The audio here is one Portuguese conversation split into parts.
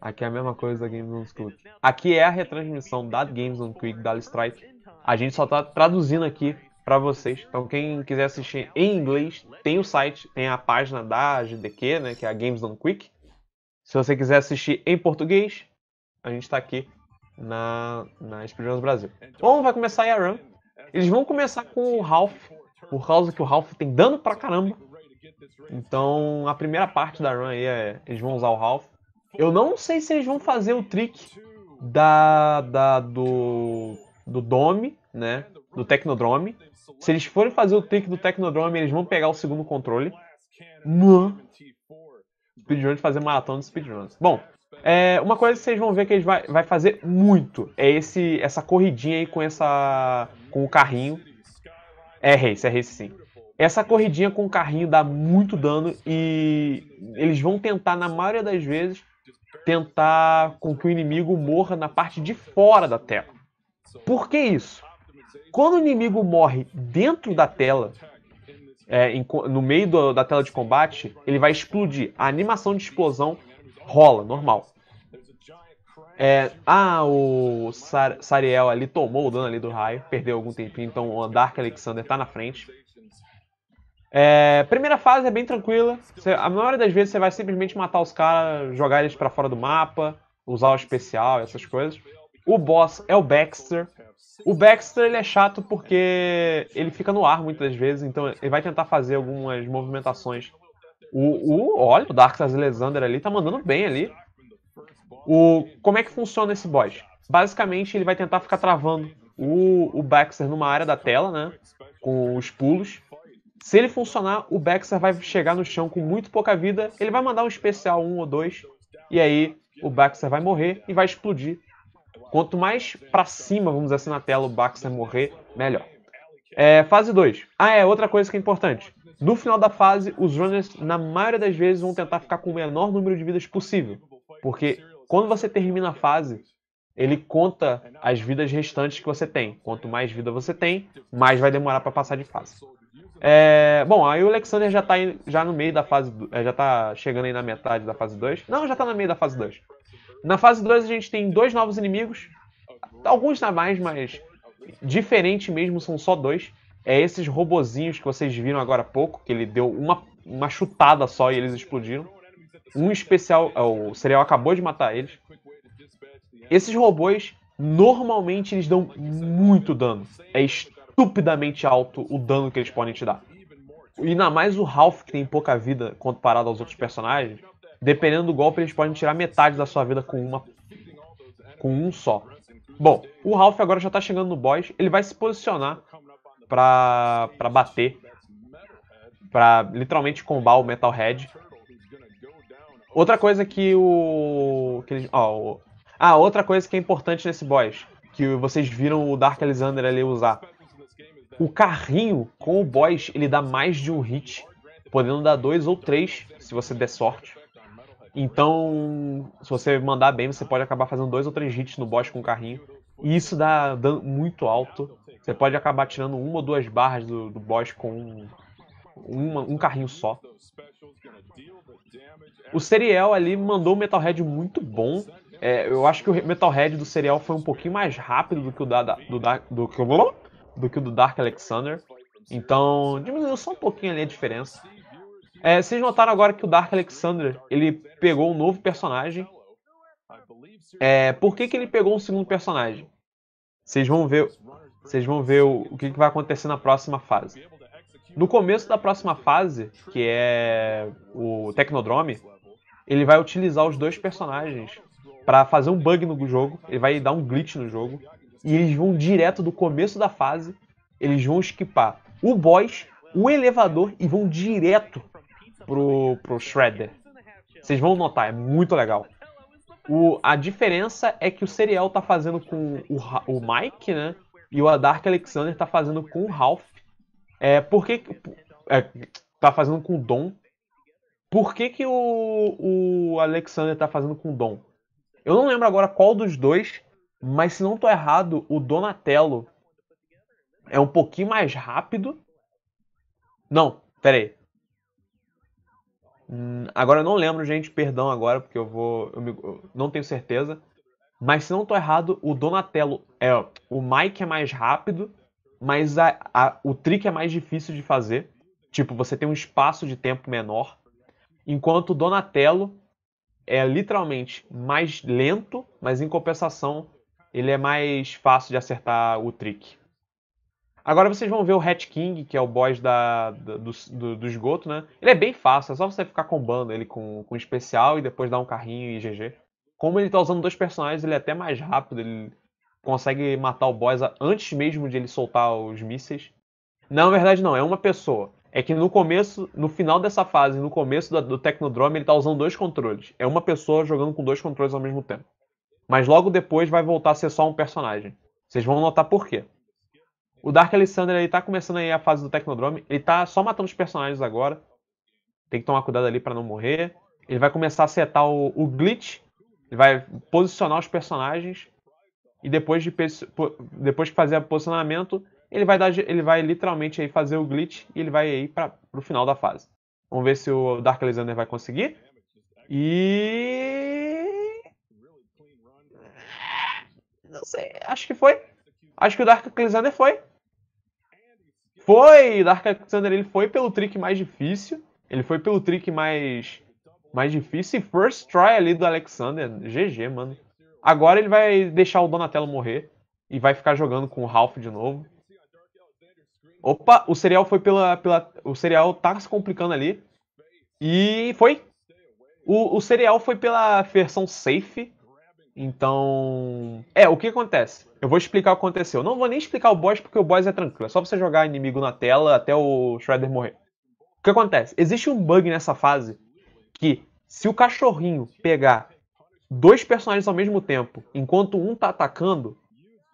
Aqui é a mesma coisa da Games on Quick. Aqui é a retransmissão da Games on Quick, da Strike. A gente só tá traduzindo aqui para vocês. Então quem quiser assistir em inglês, tem o site, tem a página da GDQ, né, que é a Games on Quick. Se você quiser assistir em português, a gente tá aqui na, na Experience Brasil. Bom, então, vai começar a run. Eles vão começar com o Ralph, por causa que o Ralph tem dano pra caramba. Então a primeira parte da run aí é. Eles vão usar o Ralph. Eu não sei se eles vão fazer o trick da, da do do Dome, né? Do Tecnodrome. Se eles forem fazer o trick do Tecnodrome, eles vão pegar o segundo controle. Não. Speedrun de fazer maratona de speedruns. Bom, é, uma coisa que vocês vão ver que eles vai, vai fazer muito é esse essa corridinha aí com essa com o carrinho. É race, é race sim. Essa corridinha com o carrinho dá muito dano e eles vão tentar na maioria das vezes tentar com que o inimigo morra na parte de fora da tela. Por que isso? Quando o inimigo morre dentro da tela, é, em, no meio do, da tela de combate, ele vai explodir. A animação de explosão rola, normal. É, ah, o Sar Sariel ali tomou o dano ali do raio, perdeu algum tempinho, então o Dark Alexander tá na frente. É, primeira fase é bem tranquila. Você, a maioria das vezes você vai simplesmente matar os caras, jogar eles para fora do mapa, usar o especial, essas coisas. O boss é o Baxter. O Baxter ele é chato porque ele fica no ar muitas vezes, então ele vai tentar fazer algumas movimentações. O, o olha, o Darkseid Alexander ali tá mandando bem ali. O, como é que funciona esse boss? Basicamente ele vai tentar ficar travando o, o Baxter numa área da tela, né? Com os pulos. Se ele funcionar, o Baxter vai chegar no chão com muito pouca vida, ele vai mandar um especial um ou dois, e aí o Baxter vai morrer e vai explodir. Quanto mais para cima, vamos dizer assim, na tela o Baxter morrer, melhor. É, fase 2. Ah, é, outra coisa que é importante. No final da fase, os runners, na maioria das vezes, vão tentar ficar com o menor número de vidas possível. Porque quando você termina a fase, ele conta as vidas restantes que você tem. Quanto mais vida você tem, mais vai demorar para passar de fase. É, bom, aí o Alexander já tá aí, já no meio da fase. É, já tá chegando aí na metade da fase 2. Não, já tá no meio da fase 2. Na fase 2 a gente tem dois novos inimigos. Alguns a mais, mas diferente mesmo, são só dois. É esses robozinhos que vocês viram agora há pouco, que ele deu uma, uma chutada só e eles explodiram. Um especial. É, o serial acabou de matar eles. Esses robôs, normalmente, eles dão muito dano. É estranho estupidamente alto o dano que eles podem te dar. E ainda mais o Ralph, que tem pouca vida comparado aos outros personagens. Dependendo do golpe, eles podem tirar metade da sua vida com uma. com um só. Bom, o Ralph agora já tá chegando no boss. Ele vai se posicionar pra, pra bater. Pra literalmente combar o Metalhead. Outra coisa que o. Que ele ó, o ah, outra coisa que é importante nesse boss. Que vocês viram o Dark Alexander ali usar o carrinho com o boss ele dá mais de um hit, podendo dar dois ou três se você der sorte. Então, se você mandar bem, você pode acabar fazendo dois ou três hits no boss com o carrinho. E isso dá dano muito alto. Você pode acabar tirando uma ou duas barras do, do boss com um, um carrinho só. O Serial ali mandou o Metalhead muito bom. É, eu acho que o Metalhead do Serial foi um pouquinho mais rápido do que o da, da do, da, do, do que o do Dark Alexander. Então, diminuiu só um pouquinho ali a diferença. É, vocês notaram agora que o Dark Alexander, ele pegou um novo personagem. É, por que, que ele pegou um segundo personagem? Vocês vão ver, vocês vão ver o, o que, que vai acontecer na próxima fase. No começo da próxima fase, que é o Tecnodrome, ele vai utilizar os dois personagens para fazer um bug no jogo, ele vai dar um glitch no jogo e eles vão direto do começo da fase, eles vão esquipar o boss, o elevador e vão direto pro, pro Shredder. Vocês vão notar, é muito legal. O, a diferença é que o Serial tá fazendo com o, o Mike, né? E o Dark Alexander tá fazendo com o Ralph. É, por que. É, tá fazendo com o Dom. Por que, que o, o Alexander tá fazendo com o Dom? Eu não lembro agora qual dos dois mas se não tô errado, o Donatello é um pouquinho mais rápido. Não, peraí. Hum, agora eu não lembro, gente, perdão agora, porque eu vou. Eu, me, eu não tenho certeza. Mas se não tô errado, o Donatello é. O Mike é mais rápido, mas a, a, o trick é mais difícil de fazer. Tipo, você tem um espaço de tempo menor. Enquanto o Donatello é literalmente mais lento, mas em compensação ele é mais fácil de acertar o trick. Agora vocês vão ver o Hat King, que é o boss da, do, do, do, esgoto, né? Ele é bem fácil, é só você ficar combando ele com, com especial e depois dar um carrinho e GG. Como ele tá usando dois personagens, ele é até mais rápido, ele consegue matar o boss antes mesmo de ele soltar os mísseis. Não, na verdade não, é uma pessoa. É que no começo, no final dessa fase, no começo do, do Tecnodrome, ele tá usando dois controles. É uma pessoa jogando com dois controles ao mesmo tempo mas logo depois vai voltar a ser só um personagem. Vocês vão notar por quê. O Dark Alexander ele tá começando aí a fase do Tecnodrome, ele tá só matando os personagens agora. Tem que tomar cuidado ali para não morrer. Ele vai começar a setar o, o, glitch, ele vai posicionar os personagens e depois de depois que fazer o posicionamento, ele vai dar ele vai literalmente aí fazer o glitch e ele vai aí para o final da fase. Vamos ver se o Dark Alexander vai conseguir. E Não sei, acho que foi. Acho que o Dark Alexander foi. Foi! Dark Alexander ele foi pelo trick mais difícil. Ele foi pelo trick mais mais difícil. E first try ali do Alexander. GG, mano. Agora ele vai deixar o Donatello morrer. E vai ficar jogando com o Ralph de novo. Opa, o cereal foi pela. pela o cereal tá se complicando ali. E foi. O, o cereal foi pela versão safe. Então, é, o que acontece? Eu vou explicar o que aconteceu. não vou nem explicar o boss porque o boss é tranquilo, é só você jogar inimigo na tela até o Shredder morrer. O que acontece? Existe um bug nessa fase que se o cachorrinho pegar dois personagens ao mesmo tempo, enquanto um tá atacando,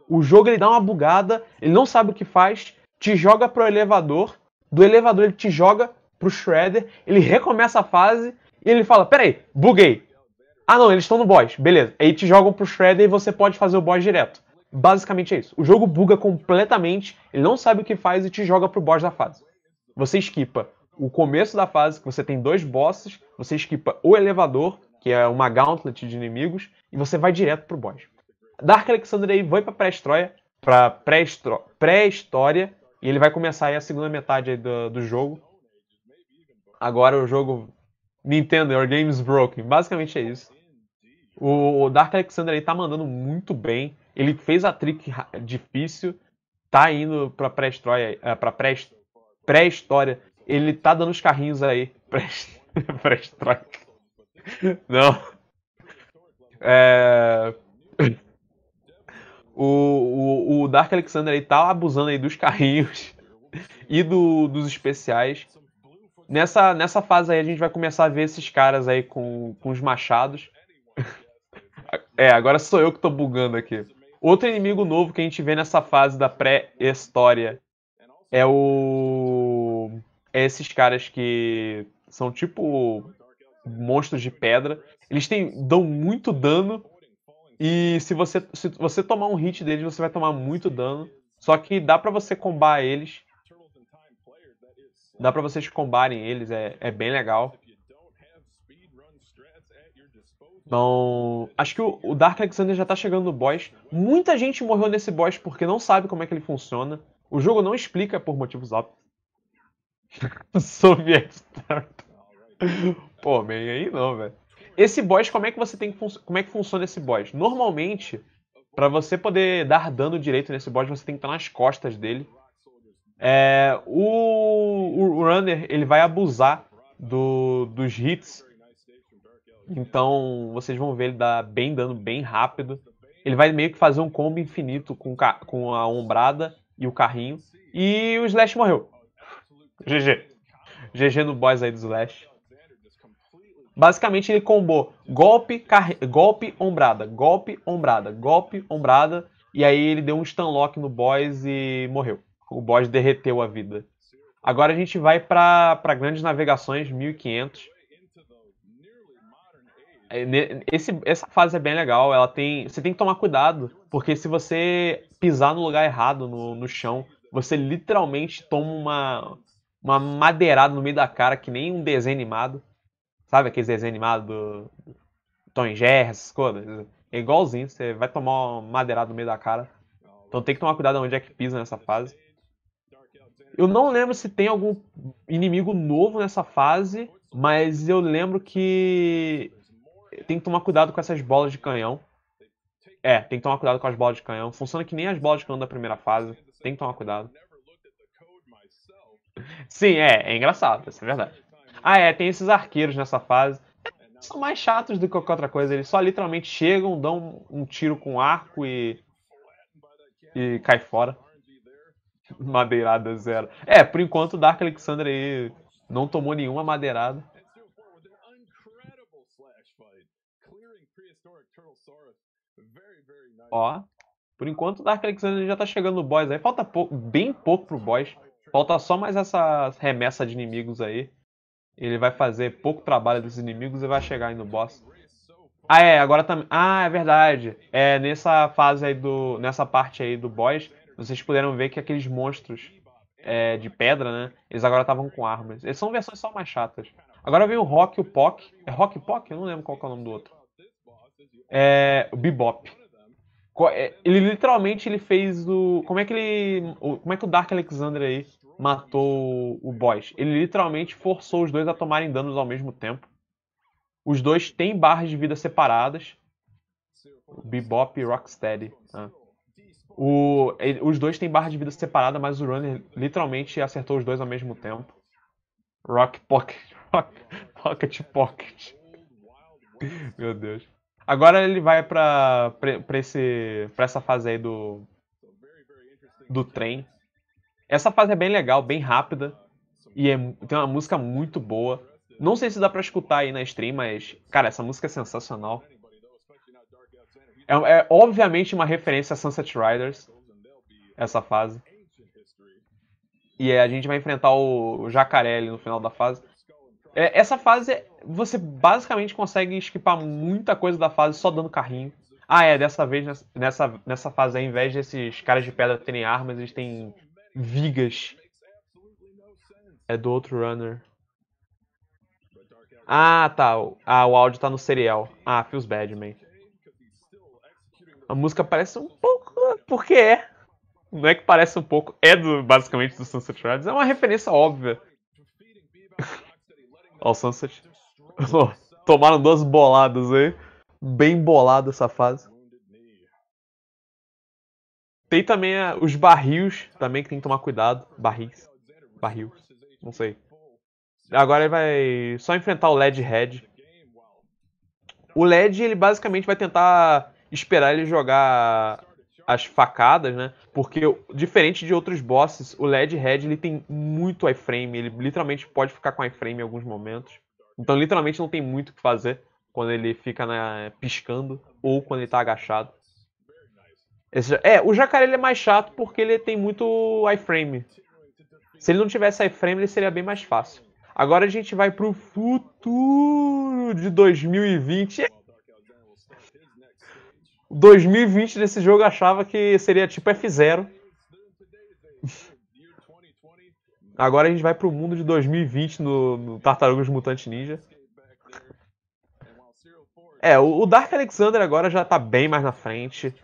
o jogo ele dá uma bugada, ele não sabe o que faz, te joga pro elevador, do elevador ele te joga pro Shredder, ele recomeça a fase e ele fala: "Peraí, buguei". Ah, não, eles estão no boss. Beleza. Aí te jogam pro Shredder e você pode fazer o boss direto. Basicamente é isso. O jogo buga completamente, ele não sabe o que faz e te joga pro boss da fase. Você esquipa o começo da fase, que você tem dois bosses, você esquipa o elevador, que é uma gauntlet de inimigos, e você vai direto pro boss. Dark Alexander aí vai pra pré-história, pra pré-história, pré e ele vai começar aí a segunda metade do, do jogo. Agora o jogo Nintendo, your game is broken. Basicamente é isso. O Dark Alexander aí tá mandando muito bem. Ele fez a trick difícil, tá indo pra pré-história, é, pra pré-história. Ele tá dando os carrinhos aí. Pré-história. Não. É... O, o, o Dark Alexander aí tá abusando aí dos carrinhos e do, dos especiais. Nessa, nessa fase aí a gente vai começar a ver esses caras aí com, com os machados. É, agora sou eu que tô bugando aqui. Outro inimigo novo que a gente vê nessa fase da pré-história é o. É esses caras que são tipo monstros de pedra. Eles têm, dão muito dano. E se você, se você tomar um hit deles, você vai tomar muito dano. Só que dá para você combar eles. Dá para vocês combarem eles, é, é bem legal. Então, acho que o, o Dark Alexander já tá chegando no boss. Muita gente morreu nesse boss porque não sabe como é que ele funciona. O jogo não explica por motivos óbvios. Soviet Pô, bem aí não, velho. Esse boss, como é que você tem que como é que funciona esse boss? Normalmente, para você poder dar dano direito nesse boss, você tem que estar tá nas costas dele. É, o, o runner ele vai abusar do, dos hits então vocês vão ver ele dar bem dano bem rápido. Ele vai meio que fazer um combo infinito com, com a ombrada e o carrinho. E o Slash morreu. GG. GG no boss aí do Slash. Basicamente ele combou golpe, golpe, ombrada, golpe, ombrada, golpe, ombrada. E aí ele deu um stunlock no boss e morreu. O boss derreteu a vida. Agora a gente vai para grandes navegações, 1500. É, esse, essa fase é bem legal, ela tem. Você tem que tomar cuidado, porque se você pisar no lugar errado, no, no chão, você literalmente toma uma, uma madeirada no meio da cara, que nem um desenho animado. Sabe aqueles desenhos animados do, Tom Jerry, essas coisas? É igualzinho, você vai tomar uma madeirada no meio da cara. Então tem que tomar cuidado onde é que pisa nessa fase. Eu não lembro se tem algum inimigo novo nessa fase, mas eu lembro que tem que tomar cuidado com essas bolas de canhão. É, tem que tomar cuidado com as bolas de canhão. Funciona que nem as bolas de canhão da primeira fase. Tem que tomar cuidado. Sim, é, é engraçado, isso é verdade. Ah, é, tem esses arqueiros nessa fase. São mais chatos do que qualquer outra coisa. Eles só literalmente chegam, dão um tiro com arco e. e cai fora. Madeirada zero. É, por enquanto o Dark Alexander aí não tomou nenhuma madeirada. Ó. Por enquanto o Dark Alexander já tá chegando no boss aí. Falta pouco, bem pouco pro boss. Falta só mais essa remessa de inimigos aí. Ele vai fazer pouco trabalho desses inimigos e vai chegar aí no boss. Ah, é, agora também. Ah, é verdade. É, nessa fase aí do. Nessa parte aí do boss, vocês puderam ver que aqueles monstros é, de pedra, né? Eles agora estavam com armas. Eles são versões só mais chatas. Agora vem o Rock e o Pock. É Rock e Pock? Eu não lembro qual é o nome do outro. É. O Bebop. É, ele literalmente ele fez o. Como é que ele. Como é que o Dark Alexander aí matou o boss? Ele literalmente forçou os dois a tomarem danos ao mesmo tempo. Os dois têm barras de vida separadas. Bebop e Rocksteady. Né? O, é, os dois têm barra de vida separada, mas o Runner literalmente acertou os dois ao mesmo tempo. Rock Pocket. Rock, pocket Pocket. Meu Deus. Agora ele vai pra, pra, pra, esse, pra essa fase aí do, do trem. Essa fase é bem legal, bem rápida. E é, tem uma música muito boa. Não sei se dá pra escutar aí na stream, mas, cara, essa música é sensacional. É, é obviamente uma referência a Sunset Riders, essa fase. E é, a gente vai enfrentar o, o jacaré ali no final da fase. É, essa fase, você basicamente consegue esquipar muita coisa da fase só dando carrinho. Ah, é, dessa vez, nessa, nessa fase, ao invés desses caras de pedra terem armas, eles têm vigas. É do outro runner. Ah, tá. Ah, o áudio tá no serial. Ah, feels bad, man. A música parece um pouco... Porque é. Não é que parece um pouco... É do, basicamente do Sunset Riders. É uma referência óbvia ao Sunset. Tomaram duas boladas aí. Bem bolada essa fase. Tem também eh, os barris também que tem que tomar cuidado. Barris. Barril. Não sei. Agora ele vai só enfrentar o LED Red. O LED ele basicamente vai tentar esperar ele jogar as facadas, né? Porque, diferente de outros bosses, o LED Head ele tem muito iframe. Ele literalmente pode ficar com iframe em alguns momentos. Então, literalmente, não tem muito o que fazer quando ele fica né, piscando ou quando ele tá agachado. Esse, é, o jacaré ele é mais chato porque ele tem muito iframe. Se ele não tivesse iframe, ele seria bem mais fácil. Agora a gente vai pro futuro de 2020. 2020 desse jogo achava que seria tipo F0. Agora a gente vai pro mundo de 2020 no, no Tartarugas Mutante Ninja. É, o, o Dark Alexander agora já tá bem mais na frente.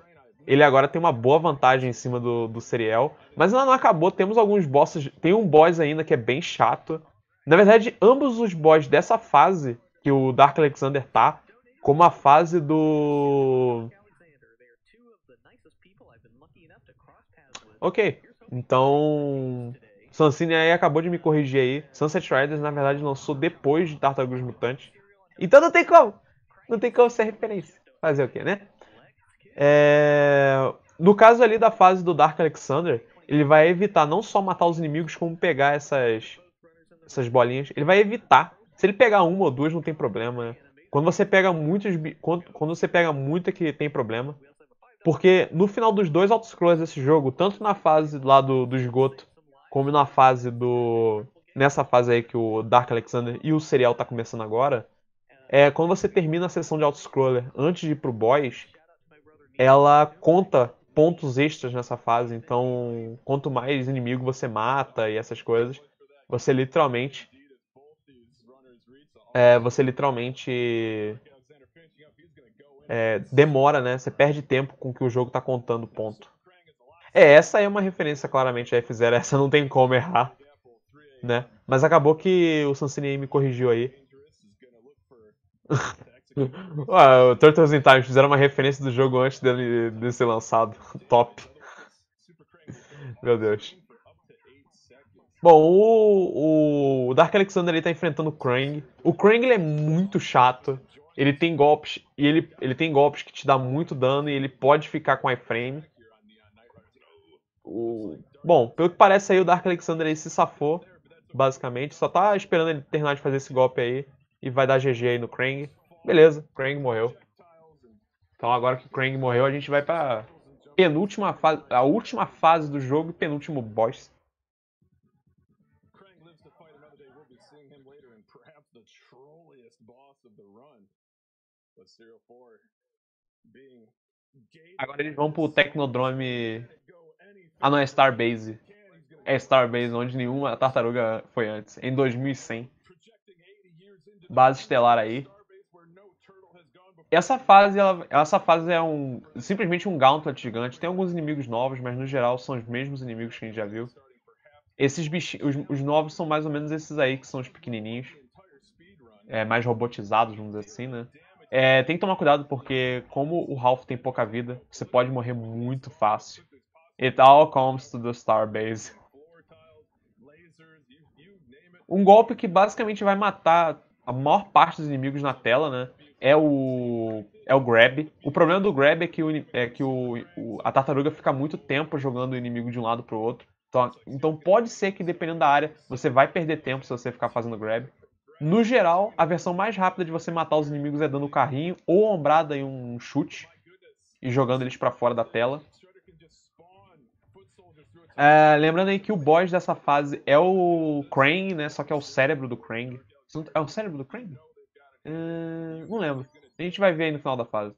Ele agora tem uma boa vantagem em cima do, do Serial. Mas ainda não acabou, temos alguns bosses. Tem um boss ainda que é bem chato. Na verdade, ambos os boss dessa fase que o Dark Alexander tá, como a fase do Ok, então. Sansine aí acabou de me corrigir aí. Sunset Riders, na verdade, lançou depois de Tartarugas Mutantes. Então não tem como! Não tem como ser referência. Fazer o quê, né? É... No caso ali da fase do Dark Alexander, ele vai evitar não só matar os inimigos, como pegar essas, essas bolinhas. Ele vai evitar. Se ele pegar uma ou duas, não tem problema. Né? Quando você pega muitos. Quando, quando você pega muita que tem problema. Porque no final dos dois autoscrollers desse jogo, tanto na fase lá do, do esgoto, como na fase do. Nessa fase aí que o Dark Alexander e o serial tá começando agora. É, quando você termina a sessão de autoscroller antes de ir pro boss, ela conta pontos extras nessa fase. Então, quanto mais inimigo você mata e essas coisas, você literalmente. É, você literalmente é, demora, né? Você perde tempo com que o jogo tá contando ponto. É, essa é uma referência claramente a F0, essa não tem como errar, né? Mas acabou que o Sansini me corrigiu aí. Ah, o Turtles in Time fizeram uma referência do jogo antes dele, dele ser lançado. Top. Meu Deus. Bom, o, o Dark Alexander ele tá enfrentando o Krang. O Krang ele é muito chato ele tem golpes e ele, ele tem golpes que te dá muito dano e ele pode ficar com iframe. O... Bom, pelo que parece aí o Dark Alexander aí se safou, basicamente. Só tá esperando ele terminar de fazer esse golpe aí e vai dar GG aí no Krang. Beleza, Krang morreu. Então agora que o Krang morreu, a gente vai pra penúltima fase, a última fase do jogo e penúltimo boss. Tipo, Agora eles vão pro Tecnodrome. Ah, não, é Starbase. É Starbase, onde nenhuma tartaruga foi antes, em 2100. Base estelar aí. Essa fase, ela, essa fase é um simplesmente um gauntlet gigante. Tem alguns inimigos novos, mas no geral são os mesmos inimigos que a gente já viu. Esses bichinhos, os, os novos são mais ou menos esses aí, que são os pequenininhos. É, mais robotizados, vamos dizer assim, né? É, tem que tomar cuidado porque, como o Ralph tem pouca vida, você pode morrer muito fácil. It all comes to the Starbase. Um golpe que basicamente vai matar a maior parte dos inimigos na tela, né? É o, é o grab. O problema do grab é que, o, é que o, o a tartaruga fica muito tempo jogando o inimigo de um lado pro outro. Então, então pode ser que dependendo da área, você vai perder tempo se você ficar fazendo grab. No geral, a versão mais rápida de você matar os inimigos é dando o carrinho ou ombrada em um chute e jogando eles para fora da tela. É, lembrando aí que o boss dessa fase é o Krang, né? Só que é o cérebro do Krang. É o cérebro do Krang? Hum, não lembro. A gente vai ver aí no final da fase.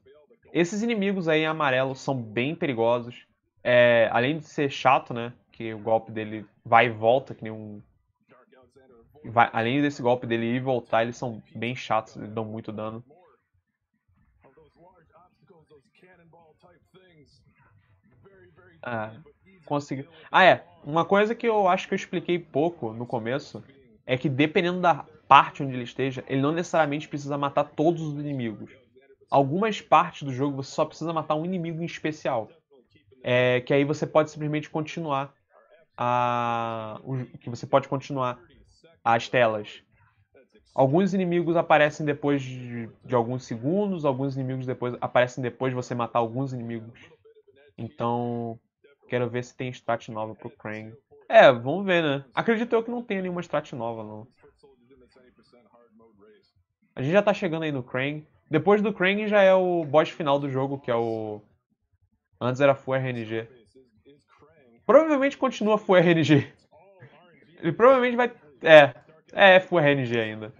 Esses inimigos aí em amarelo são bem perigosos. É, além de ser chato, né? Que o golpe dele vai e volta, que nem um vai, além desse golpe dele ir e voltar, eles são bem chatos, eles dão muito dano. Ah, consegui. Ah, é. Uma coisa que eu acho que eu expliquei pouco no começo é que dependendo da parte onde ele esteja, ele não necessariamente precisa matar todos os inimigos. Algumas partes do jogo você só precisa matar um inimigo em especial. É, que aí você pode simplesmente continuar a, o, que você pode continuar às telas. Alguns inimigos aparecem depois de, de, alguns segundos, alguns inimigos depois aparecem depois de você matar alguns inimigos. Então, quero ver se tem strat nova pro Krang. É, vamos ver, né? Acredito eu que não tenha nenhuma strat nova, não. A gente já tá chegando aí no Krang. Depois do Krang já é o boss final do jogo, que é o... Antes era Full RNG. Provavelmente continua Full RNG. Ele provavelmente vai é, é RNG ainda.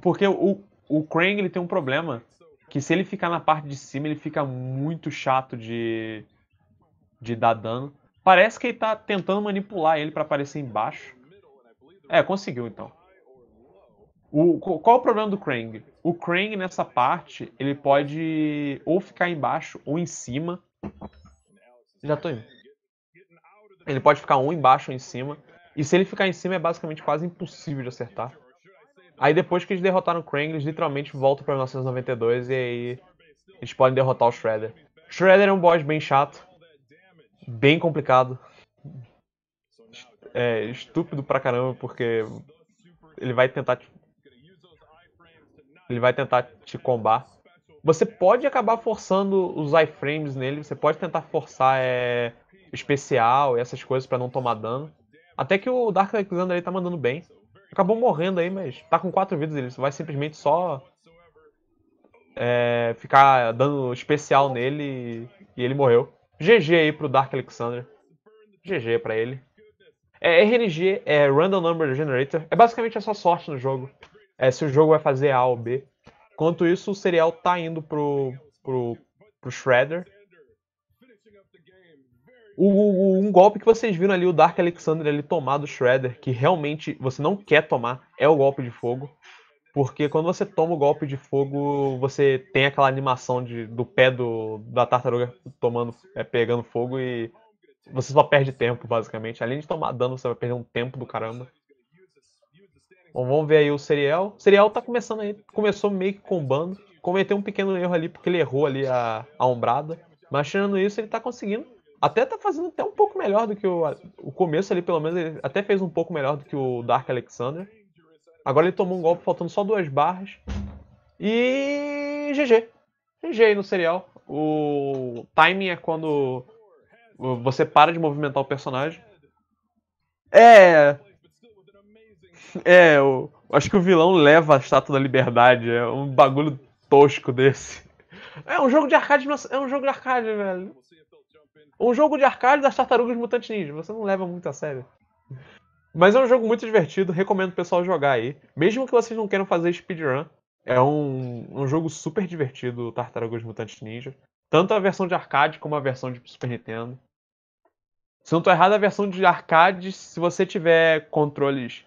Porque o, o Krang ele tem um problema. Que se ele ficar na parte de cima, ele fica muito chato de, de dar dano. Parece que ele tá tentando manipular ele para aparecer embaixo. É, conseguiu então. O, qual é o problema do Krang? O Krang nessa parte, ele pode ou ficar embaixo ou em cima. Já tô indo. Ele pode ficar um embaixo ou em cima. E se ele ficar em cima é basicamente quase impossível de acertar. Aí depois que eles derrotaram o Krang, eles literalmente voltam pra 1992 e aí eles podem derrotar o Shredder. Shredder é um boss bem chato, bem complicado, é estúpido pra caramba, porque ele vai tentar te... ele vai tentar te combar. Você pode acabar forçando os iframes nele, você pode tentar forçar é, especial e essas coisas para não tomar dano. Até que o Dark Alexander aí tá mandando bem. Acabou morrendo aí, mas tá com quatro vidas, ele vai simplesmente só é, ficar dando especial nele e, e, ele morreu. GG aí pro Dark Alexander. GG pra ele. É, RNG é Random Number Generator. É basicamente a sua sorte no jogo. É se o jogo vai fazer A ou B. Enquanto isso, o serial tá indo pro, pro, pro Shredder. O, o, um golpe que vocês viram ali, o Dark Alexander ali tomar do Shredder, que realmente você não quer tomar, é o golpe de fogo. Porque quando você toma o golpe de fogo, você tem aquela animação de, do pé do, da tartaruga tomando, é, pegando fogo e você só perde tempo, basicamente. Além de tomar dano, você vai perder um tempo do caramba. Bom, vamos ver aí o Serial. O Serial tá começando aí, começou meio que combando. Cometeu um pequeno erro ali, porque ele errou ali a, a ombrada. Mas tirando isso, ele tá conseguindo até tá fazendo até um pouco melhor do que o, o começo ali, pelo menos, ele até fez um pouco melhor do que o Dark Alexander. Agora ele tomou um golpe faltando só duas barras. E GG. GG aí no serial. O timing é quando você para de movimentar o personagem. É. É, eu acho que o vilão leva a estátua da liberdade. É um bagulho tosco desse. É um jogo de arcade, é um jogo de arcade, velho. Um jogo de arcade das tartarugas mutantes ninja. Você não leva muito a sério. Mas é um jogo muito divertido, recomendo o pessoal jogar aí. Mesmo que vocês não queiram fazer speedrun, é um, um jogo super divertido, Tartarugas Mutantes Ninja. Tanto a versão de arcade como a versão de Super Nintendo. Se não tô errado, a versão de arcade, se você tiver controles,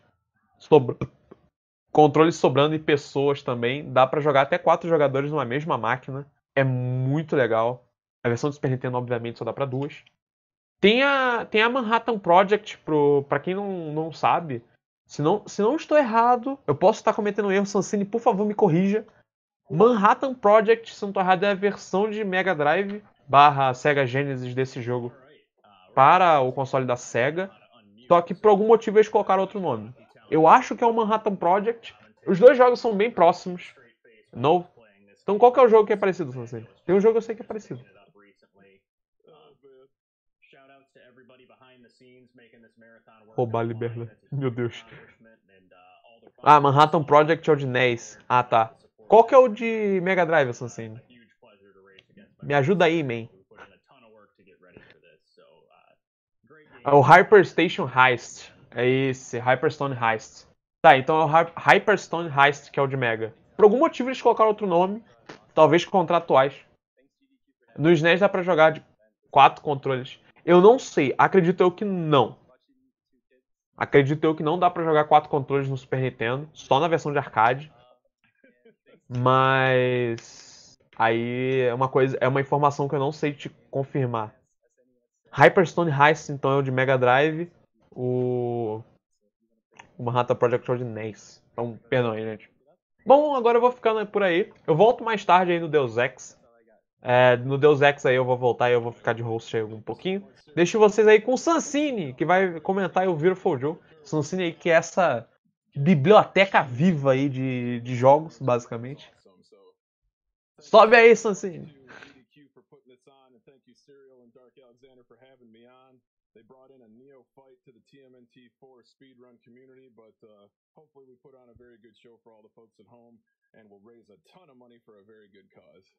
controles sobrando e pessoas também, dá para jogar até quatro jogadores numa mesma máquina. É muito legal. A versão do Super Nintendo, obviamente, só dá pra duas. Tem a, tem a Manhattan Project, pro, pra quem não, não sabe. Se não, se não estou errado, eu posso estar cometendo um erro, Sansini, por favor, me corrija. Manhattan Project, se não estou errado, é a versão de Mega Drive barra Sega Genesis desse jogo para o console da Sega. Só que por algum motivo eles colocaram outro nome. Eu acho que é o Manhattan Project. Os dois jogos são bem próximos. Então qual que é o jogo que é parecido, Sansini? Tem um jogo que eu sei que é parecido. Roubar a liberdade. Meu Deus. Uh, ah, Manhattan Project é o de NES. Ah, tá. Qual que é o de Mega Drive, Sansini? Me ajuda aí, man. É o Hyperstation Heist. É esse, Hyperstone Heist. Tá, então é o Hyperstone Heist que é o de Mega. Por algum motivo eles colocaram outro nome, talvez contratuais. No SNES dá pra jogar de quatro controles. Eu não sei, acredito eu que não. Acredito eu que não dá para jogar quatro controles no Super Nintendo, só na versão de arcade. Mas aí é uma coisa, é uma informação que eu não sei te confirmar. Hyperstone Heist então é o de Mega Drive, o o Manhattan Project é o de NES. Então, perdão aí, gente. Bom, agora eu vou ficando por aí. Eu volto mais tarde aí no Deus Ex é, no Deus Ex aí eu vou voltar e eu vou ficar de host aí um pouquinho. Deixo vocês aí com o Sancini, que vai comentar e ouvir o Fojo. Sancini aí que é essa biblioteca viva aí de, de jogos, basicamente. Sobe aí, Sancini! They brought in a Neo fight to the TMNT 4 speedrun community, but uh, hopefully we put on a very good show for all the folks at home and we'll raise a ton of money for a very good cause.